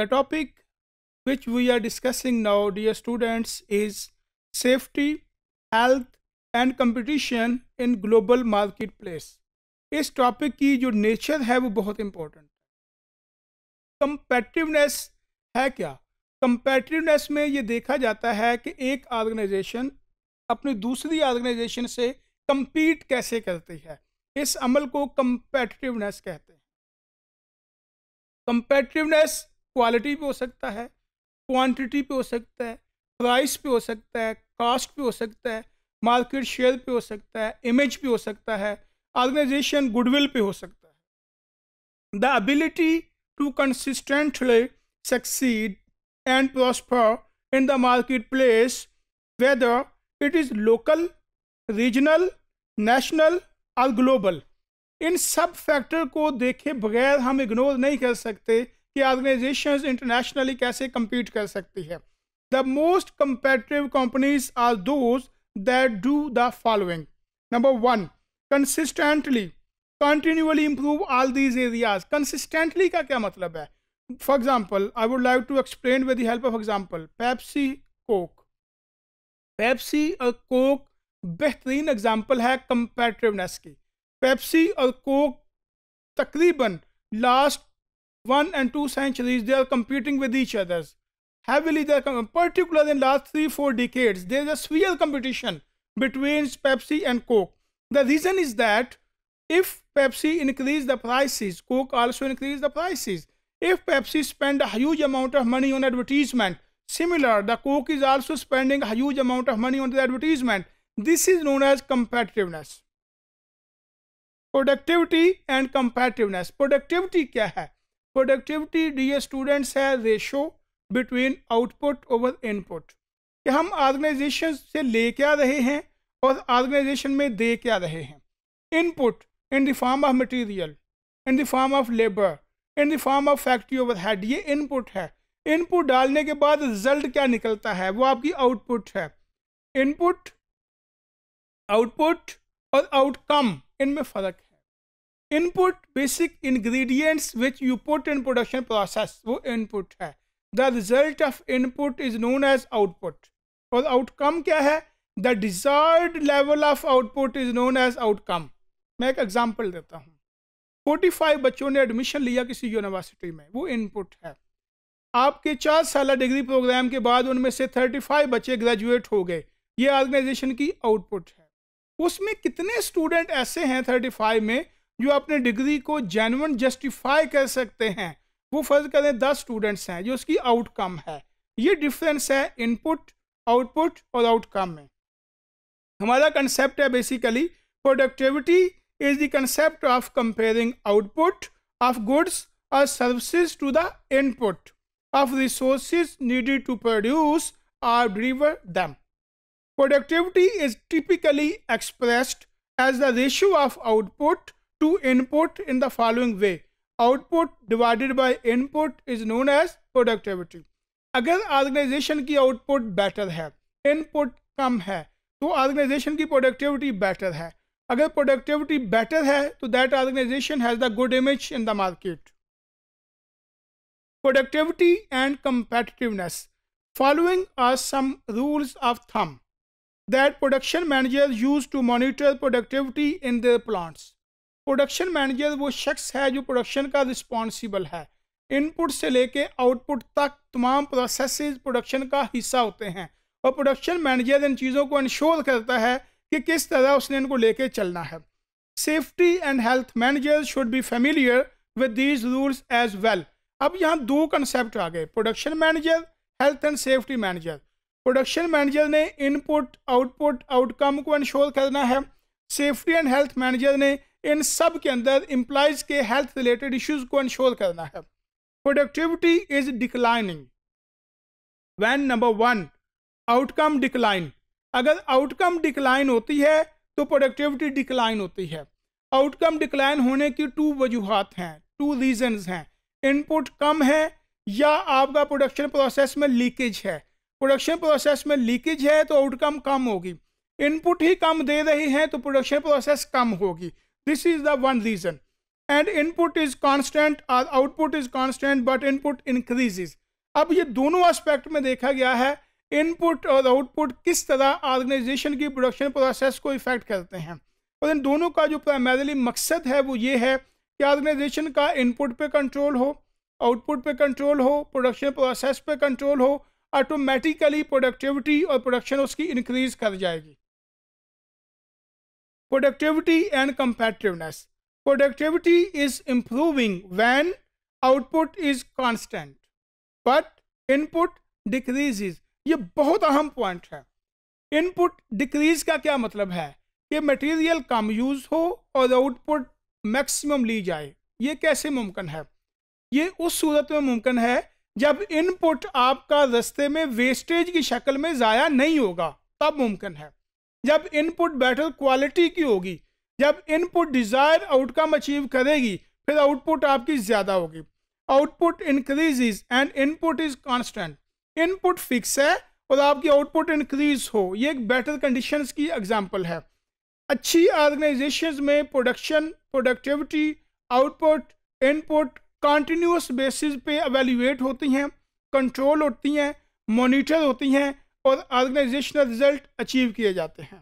The topic which we are discussing now, dear students, is safety, health and competition in global marketplace. इस topic की जो nature है वो बहुत important कंपेटिवनेस है क्या कंपेटिवनेस में ये देखा जाता है कि एक ऑर्गेनाइजेशन अपनी दूसरी ऑर्गेनाइजेशन से कंपीट कैसे करती है इस अमल को कंपेटिटिवनेस कहते हैं कंपेटिटिवनेस क्वालिटी पे हो सकता है क्वांटिटी पे हो सकता है प्राइस पे हो सकता है कास्ट पे हो सकता है मार्केट शेयर पे हो सकता है इमेज पे हो सकता है ऑर्गेनाइजेशन गुडविल पे हो सकता है the ability to consistently succeed and prosper in the marketplace whether it is local regional national और ग्लोबल इन सब फैक्टर को देखे बगैर हम इग्नोर नहीं कर सकते कि ऑर्गेनाइजेशन इंटरनेशनली कैसे कम्पीट कर सकती है the most competitive companies are those that do the following number one consistently continually improve all these areas consistently का क्या मतलब है for example I would like to explain with help of example Pepsi Coke Pepsi और Coke बेहतरीन example है competitiveness की Pepsi और Coke तकरीबन last 1 and 2 centuries, they are competing with each other. Heavily, they are particularly in last 3-4 decades, there is a severe competition between Pepsi and Coke. The reason is that if Pepsi increase the prices, Coke also increase the prices. If Pepsi spend a huge amount of money on advertisement, similar, the Coke is also spending a huge amount of money on the advertisement. This is known as competitiveness. productivity, and competitiveness. Productivity, kya hai? Productivity the students है ratio between output over input कि हम organisation से ले क्या रहे हैं और organisation में दे क्या रहे हैं input in the form of material in the form of labour in the form of factory overhead ये इनपुट है इनपुट डालने के बाद रिजल्ट क्या निकलता है वो आपकी आउटपुट है इनपुट आउटपुट और आउटकम इनमें फ़र्क है input basic ingredients which you put in production process वो इनपुट है the result of input is known as output और आउटकम क्या है the desired level of output is known as outcome मैं एक एग्जाम्पल देता हूँ फोर्टी फाइव बच्चों ने एडमिशन लिया किसी यूनिवर्सिटी में वो इनपुट है आपके चार साल डिग्री प्रोग्राम के बाद उनमें से थर्टी फाइव बच्चे ग्रेजुएट हो गए ये ऑर्गेनाइजेशन की आउटपुट है उसमें कितने स्टूडेंट ऐसे हैं थर्टी फाइव में जो अपने डिग्री को जेनवन जस्टिफाई कर सकते हैं वो फर्ज करें दस स्टूडेंट्स हैं जो उसकी आउटकम है ये डिफरेंस है इनपुट आउटपुट और आउटकम में हमारा कंसेप्ट है basically productivity is the concept of comparing output of goods और services to the input of resource needed to produce or deliver them productivity is typically expressed as the ratio of output to input in the following way output divided by input is known as productivity अगर organisation की output better है input कम है तो organisation की productivity better है अगर productivity better है तो that organisation has the good image in the market productivity and competitiveness following are some rules of thumb that production managers use to monitor productivity in their plants production manager वो शख्स है जो production का responsible है input से लेके output तक तमाम प्रोसेस प्रोडक्शन का हिस्सा होते हैं और प्रोडक्शन मैनेजर इन चीज़ों को इंश्योर करता है कि किस तरह उसने इनको लेके चलना है safety and health manager should be familiar with these rules as well अब यहाँ दो कंसेप्ट आ गए production manager health and safety manager production manager ने इनपुट आउटपुट आउटकम को इंश्योर करना है सेफ्टी एंड हेल्थ मैनेजर ने इन सब के अंदर इम्प्लाइज के हेल्थ रिलेटेड इश्यूज को इंश्योर करना है productivity is declining when number one outcome decline अगर आउटकम डिक्लाइन होती है तो प्रोडक्टिविटी डिक्लाइन होती है आउटकम डिक्लाइन होने की टू वजूहत हैं टू रीजन हैं इनपुट कम है या आपका प्रोडक्शन प्रोसेस में लीकेज है प्रोडक्शन प्रोसेस में लीकेज है तो आउटकम कम होगी इनपुट ही कम दे रही हैं तो प्रोडक्शन प्रोसेस कम होगी This is the one reason. And input is constant और uh, output is constant but input increases. अब ये दोनों एस्पेक्ट में देखा गया है इनपुट और आउटपुट किस तरह ऑर्गेनाइजेशन की प्रोडक्शन प्रोसेस को इफेक्ट करते हैं और इन दोनों का जो प्राइमरली मकसद है वो ये है कि ऑर्गेनाइजेशन का इनपुट पे कंट्रोल हो आउटपुट पे कंट्रोल हो प्रोडक्शन प्रोसेस पे कंट्रोल हो ऑटोमेटिकली प्रोडक्टिविटी और प्रोडक्शन उसकी इंक्रीज कर जाएगी productivity and competitiveness. Productivity is improving when output is constant, but input decreases. ये बहुत अहम पॉइंट है इनपुट डिक्रीज का क्या मतलब है कि मटेरियल कम यूज हो और आउटपुट मैक्सिमम ली जाए ये कैसे मुमकिन है ये उस सूरत में मुमकिन है जब इनपुट आपका रस्ते में वेस्टेज की शक्ल में ज़ाया नहीं होगा तब मुमकिन है जब इनपुट बेटर क्वालिटी की होगी जब इनपुट डिज़ायर आउटकम अचीव करेगी फिर आउटपुट आपकी ज़्यादा होगी output increases and input is constant input fix है और आपकी आउटपुट इंक्रीज हो ये एक बेटर कंडीशन की एग्जाम्पल है अच्छी ऑर्गेनाइजेशन में production productivity output input continuous basis पे एवेल्यूएट होती हैं कंट्रोल होती हैं मोनिटर होती हैं और ऑर्गेनाइजेशनल रिजल्ट अचीव किए जाते हैं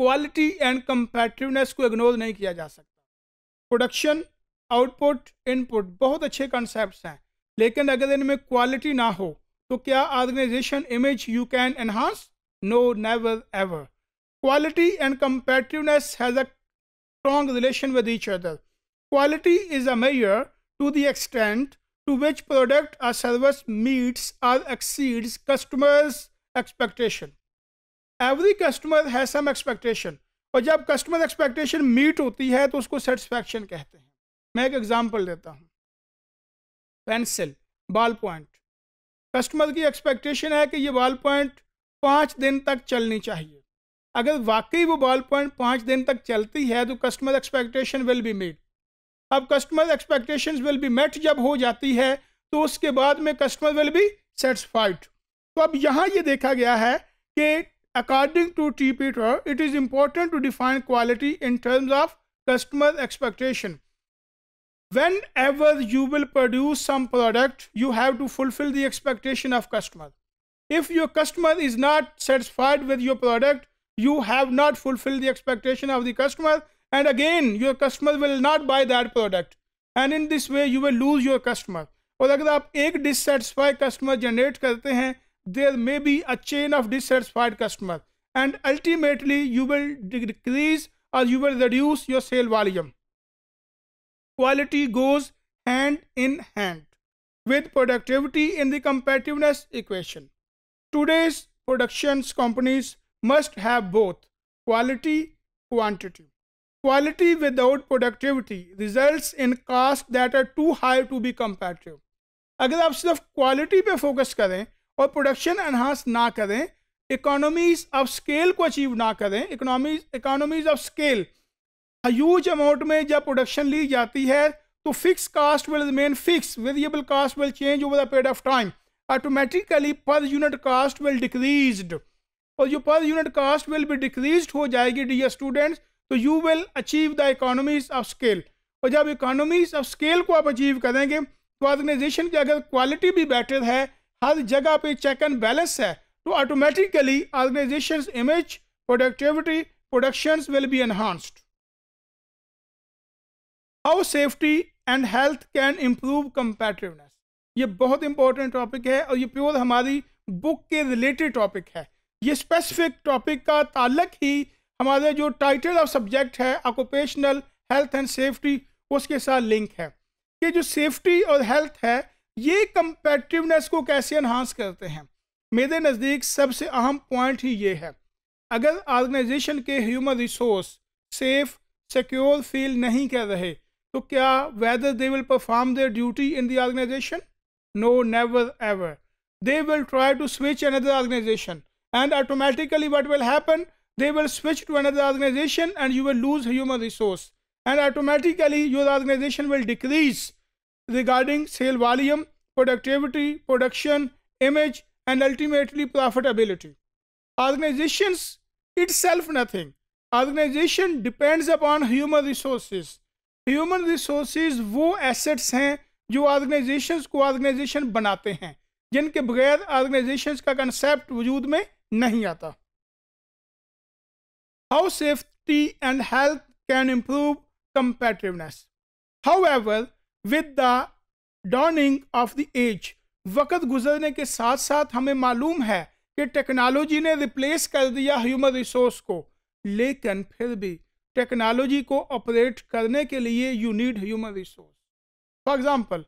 क्वालिटी एंड कंपेटिवनेस को इग्नोर नहीं किया जा सकता प्रोडक्शन आउटपुट इनपुट बहुत अच्छे कॉन्सेप्ट हैं लेकिन अगर इनमें क्वालिटी ना हो तो क्या organization image you can enhance no never ever quality and competitiveness has a strong relation with each other quality is a मेयर to the extent to which product or service meets or exceeds customers expectation every customer है some expectation और जब customer expectation meet होती है तो उसको satisfaction कहते हैं मैं एक एग्जांपल देता हूँ पेंसिल बाल पॉइंट कस्टमर की एक्सपेक्टेशन है कि ये बाल पॉइंट पाँच दिन तक चलनी चाहिए अगर वाकई वो बाल पॉइंट पाँच दिन तक चलती है तो customer expectation will be meet अब customer expectations will be met जब हो जाती है तो उसके बाद में कस्टमर विल बी सेटिस्फाइड तो अब यहाँ ये देखा गया है कि according to T Peter it is important to define quality in terms of customer expectation whenever you will produce some product you have to fulfil the expectation of customer if your customer is not satisfied with your product you have not fulfil the expectation of the customer and again your customer will not buy that product and in this way you will lose your customer और अगर आप एक dissatisfied customer generate करते there may be a chain of dissatisfied customers, and ultimately you will decrease or you will reduce your sale volume quality goes hand in hand with productivity in the competitiveness equation today's productions companies must have both quality quantity Quality without productivity results in costs that are too high to be competitive. अगर आप सिर्फ quality पे focus करें और production enhance ना करें economies of scale को achieve ना करें economies economies of scale huge amount में जब प्रोडक्शन ली जाती है तो fix cost will remain fix variable cost will change over the period of time automatically per unit cost will decrease और जो पर यूनिट कास्ट विल भी decrease हो जाएगी डी स्टूडेंट्स तो you will achieve the economies of scale और जब economies of scale को आप अचीव करेंगे तो ऑर्गेनाइजेशन की अगर क्वालिटी भी बेटर है हर जगह पे चेक एंड बैलेंस है तो automatically organization image productivity production will be enhanced how safety and health can improve competitiveness ये बहुत इंपॉर्टेंट टॉपिक है और ये प्योर हमारी बुक के रिलेटेड टॉपिक है ये स्पेसिफिक टॉपिक का ताल्लक ही हमारे जो टाइटल ऑफ सब्जेक्ट है ऑक्यूपेशनल हेल्थ एंड सेफ्टी उसके साथ लिंक है कि जो सेफ्टी और हेल्थ है ये कंपेटिवनेस को कैसे इन्हांस करते हैं मेरे नज़दीक सबसे अहम पॉइंट ही ये है अगर ऑर्गेनाइजेशन के human resource safe secure feel नहीं कर रहे तो क्या whether they will perform their duty in the organization no never ever they will try to switch another organization and automatically what will happen they will switch to another organization and you will lose human resource and automatically your organization will decrease regarding sale volume productivity production image and ultimately profitability organizations itself nothing organization depends upon human resources human resources wo assets hain jo organizations ko organization banate hain jinke बगैर organizations ka concept wujood mein nahi aata how safety and health can improve competitiveness. However, with the dawning of the age, वक्त गुजरने के साथ साथ हमें मालूम है कि टेक्नोलॉजी ने रिप्लेस कर दिया ह्यूमन रिसोर्स को लेकिन फिर भी टेक्नोलॉजी को ऑपरेट करने के लिए you need human resource for example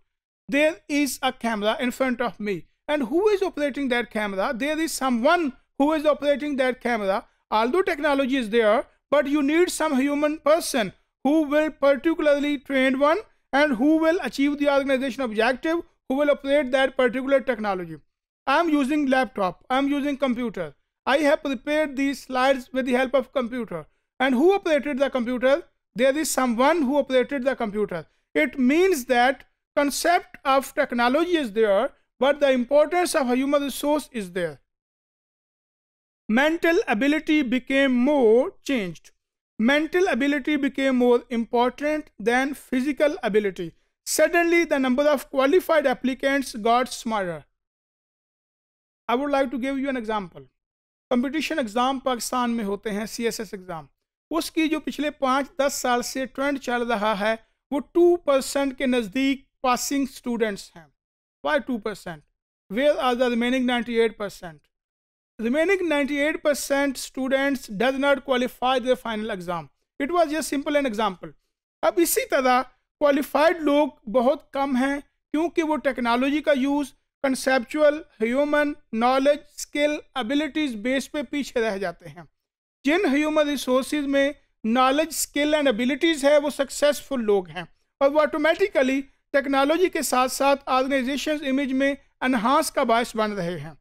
there is a camera in front of me and who is operating that camera there is some who is operating that camera Although technology is there, but you need some human person who will particularly trained one and who will achieve the organization objective, who will operate that particular technology. I am using laptop, I am using computer. I have prepared these slides with the help of computer. And who operated the computer? There is someone who operated the computer. It means that concept of technology is there, but the importance of a human resource is there mental ability became more changed. Mental ability became more important than physical ability. Suddenly, the number of qualified applicants got smarter. I would like to give you an example. Competition exam Pakistan mein hote hain, CSS exam. Uski jo pichle 5-10 saal se trend chal raha hai, wo 2% ke nazdeek passing students hain. Why 2%? Where are the remaining 98%? remaining 98% students does not qualify their final exam it was just simple an example अब इसी तरह qualified लोग बहुत कम हैं क्योंकि वो technology का use conceptual human knowledge skill abilities base पे पीछे रह जाते हैं जिन ह्यूमन रिसोर्स में नॉलेज स्किल एंड एबिलिटीज़ है वो सक्सेसफुल लोग हैं और वो ऑटोमेटिकली टेक्नोलॉजी के साथ साथ ऑर्गेनाइजेशन इमेज में अनहास का बायस बन रहे हैं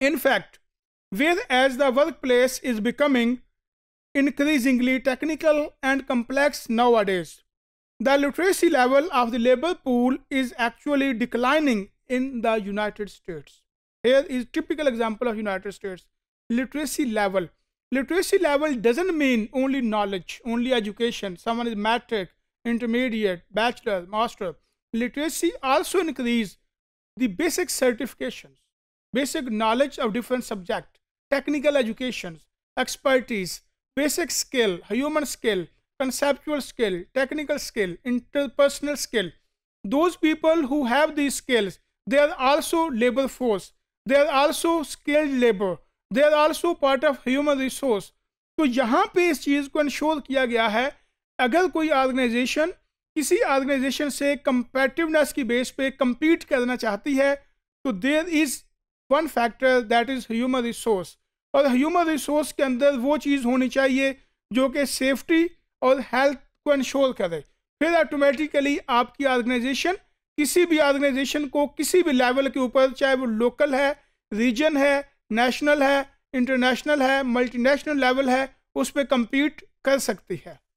In fact, whereas the workplace is becoming increasingly technical and complex nowadays, the literacy level of the labor pool is actually declining in the United States. Here is typical example of United States. Literacy level. Literacy level doesn't mean only knowledge, only education. Someone is matric, intermediate, bachelor, master. Literacy also includes the basic certifications. basic knowledge of different subject, technical education, expertise, basic skill, human skill, conceptual skill, technical skill, interpersonal skill. Those people who have these skills, they are also labor force. They are also skilled labor. They are also part of human resource. तो यहाँ पे इस चीज़ को ensure किया गया है अगर कोई ऑर्गेनाइजेशन किसी ऑर्गेनाइजेशन से कंपेटिवनेस की बेस पे कम्पीट करना चाहती है तो there is one factor that is human resource और ह्यूमन रिसोर्स के अंदर वो चीज़ होनी चाहिए जो कि सेफ्टी और हेल्थ को इंश्योर करे फिर ऑटोमेटिकली आपकी ऑर्गेनाइजेशन किसी भी ऑर्गेनाइजेशन को किसी भी लेवल के ऊपर चाहे वो लोकल है रीजन है नेशनल है इंटरनेशनल है मल्टीनेशनल लेवल है उस पर कम्पीट कर सकती है